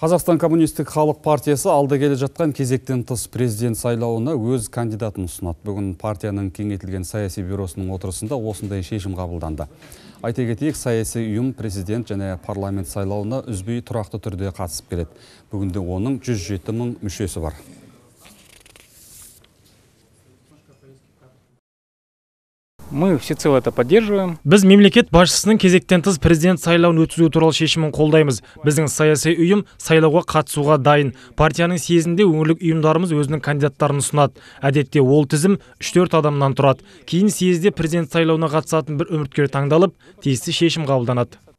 Қазақстан коммунистік халық партиясы алда келе жатқан кезектен тыс президент сайлауына өз кандидатын ұсынады. Бүгін партияның кеңейтілген саяси бюросының отырысында осындай шешім қабылданды. Айта кетейік, саяси ұйым президент және парламент сайлауына үзбей тұрақты түрде қатысып келеді. Бүгінде оның 107 мың мүшесі бар. мы всецело это поддерживаем біз мемлекет басшысының кезектен тыс президент сайлауын өткізу туралы шешімін қолдаймыз біздің саяси ұйым сайлауға қатысуға дайын партияның съезінде өңірлік ұйымдарымыз өзінің кандидаттарын ұсынады әдетте ол тізім үш төрт адамнан тұрады кейін съезде президент сайлауына қатысатын бір үміткер таңдалып тиісті шешім қабылданады